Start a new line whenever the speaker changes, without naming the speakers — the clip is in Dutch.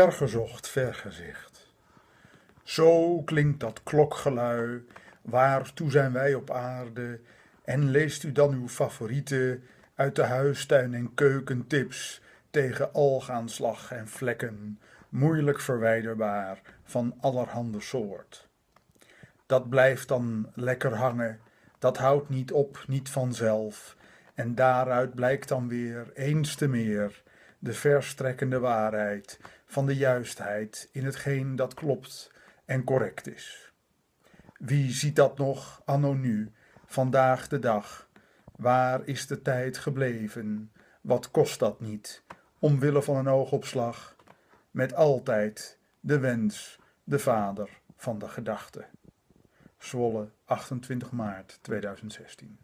vergezocht vergezicht. Zo klinkt dat klokgelui, waartoe zijn wij op aarde, en leest u dan uw favoriete uit de huistuin en keukentips tegen algaanslag en vlekken, moeilijk verwijderbaar van allerhande soort. Dat blijft dan lekker hangen, dat houdt niet op, niet vanzelf, en daaruit blijkt dan weer eens te meer de verstrekkende waarheid van de juistheid in hetgeen dat klopt en correct is. Wie ziet dat nog anno nu, vandaag de dag? Waar is de tijd gebleven? Wat kost dat niet? Omwille van een oogopslag, met altijd de wens, de vader van de gedachte. Zwolle, 28 maart 2016.